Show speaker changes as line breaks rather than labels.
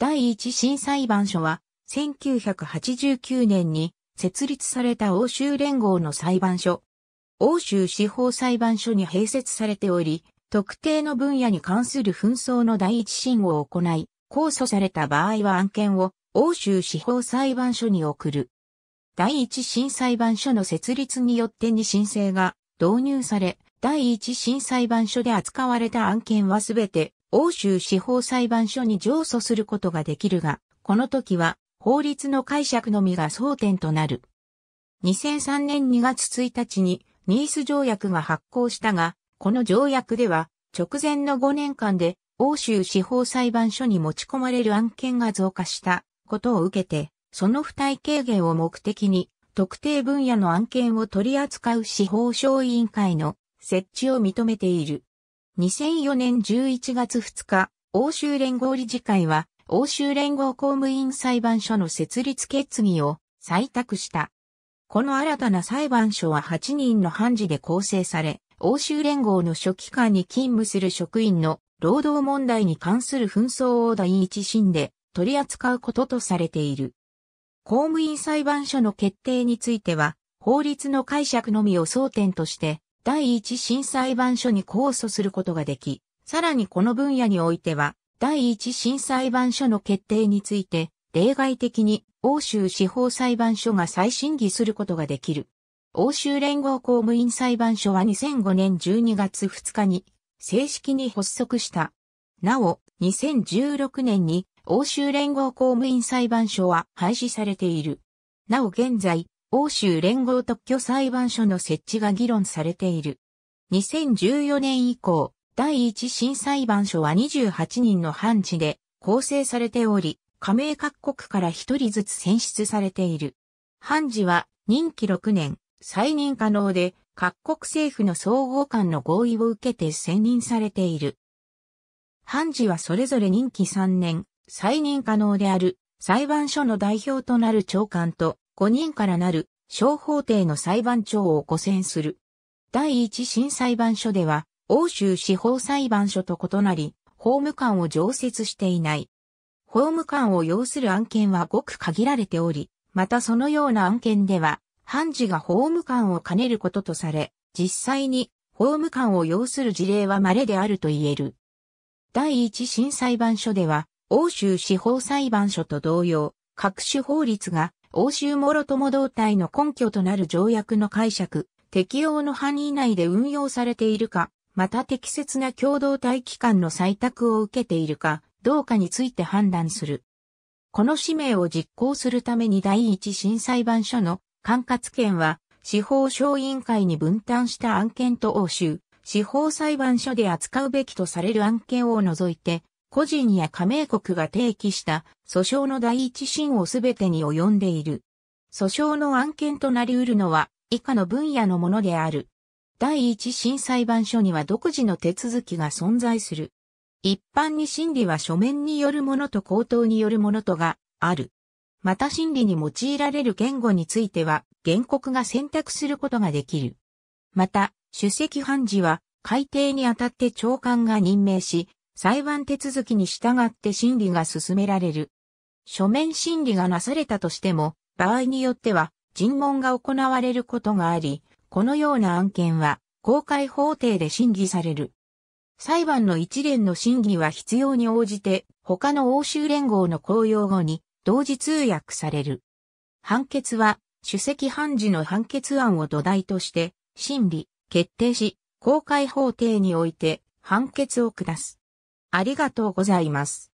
第一審裁判所は、1989年に設立された欧州連合の裁判所。欧州司法裁判所に併設されており、特定の分野に関する紛争の第一審を行い、控訴された場合は案件を欧州司法裁判所に送る。第一審裁判所の設立によってに申請が導入され、第一審裁判所で扱われた案件はすべて欧州司法裁判所に上訴することができるが、この時は法律の解釈のみが争点となる。2003年2月1日にニース条約が発効したが、この条約では直前の5年間で欧州司法裁判所に持ち込まれる案件が増加したことを受けて、その負担軽減を目的に特定分野の案件を取り扱う司法省委員会の設置を認めている。2004年11月2日、欧州連合理事会は、欧州連合公務員裁判所の設立決議を採択した。この新たな裁判所は8人の判事で構成され、欧州連合の書記官に勤務する職員の労働問題に関する紛争を第一審で取り扱うこととされている。公務員裁判所の決定については、法律の解釈のみを争点として第一審裁判所に控訴することができ、さらにこの分野においては、第一審裁判所の決定について、例外的に欧州司法裁判所が再審議することができる。欧州連合公務員裁判所は2005年12月2日に正式に発足した。なお、2016年に欧州連合公務員裁判所は廃止されている。なお現在、欧州連合特許裁判所の設置が議論されている。2014年以降、第一審裁判所は28人の判事で構成されており、加盟各国から一人ずつ選出されている。判事は任期6年、再任可能で、各国政府の総合間の合意を受けて選任されている。判事はそれぞれ任期3年、再任可能である裁判所の代表となる長官と5人からなる小法廷の裁判長を5選する。第一審裁判所では、欧州司法裁判所と異なり、法務官を常設していない。法務官を要する案件はごく限られており、またそのような案件では、判事が法務官を兼ねることとされ、実際に法務官を要する事例は稀であると言える。第一審裁判所では、欧州司法裁判所と同様、各種法律が欧州諸共同体の根拠となる条約の解釈、適用の範囲内で運用されているか、また適切な共同体機関の採択を受けているか、どうかについて判断する。この使命を実行するために第一新裁判所の管轄権は、司法小委員会に分担した案件と欧州、司法裁判所で扱うべきとされる案件を除いて、個人や加盟国が提起した訴訟の第一審をすべてに及んでいる。訴訟の案件となり得るのは以下の分野のものである。第一審裁判所には独自の手続きが存在する。一般に審理は書面によるものと口頭によるものとがある。また審理に用いられる言語については原告が選択することができる。また、主席判事は改定にあたって長官が任命し、裁判手続きに従って審理が進められる。書面審理がなされたとしても、場合によっては尋問が行われることがあり、このような案件は公開法廷で審議される。裁判の一連の審議は必要に応じて他の欧州連合の公用語に同時通訳される。判決は主席判事の判決案を土台として審理、決定し、公開法廷において判決を下す。ありがとうございます。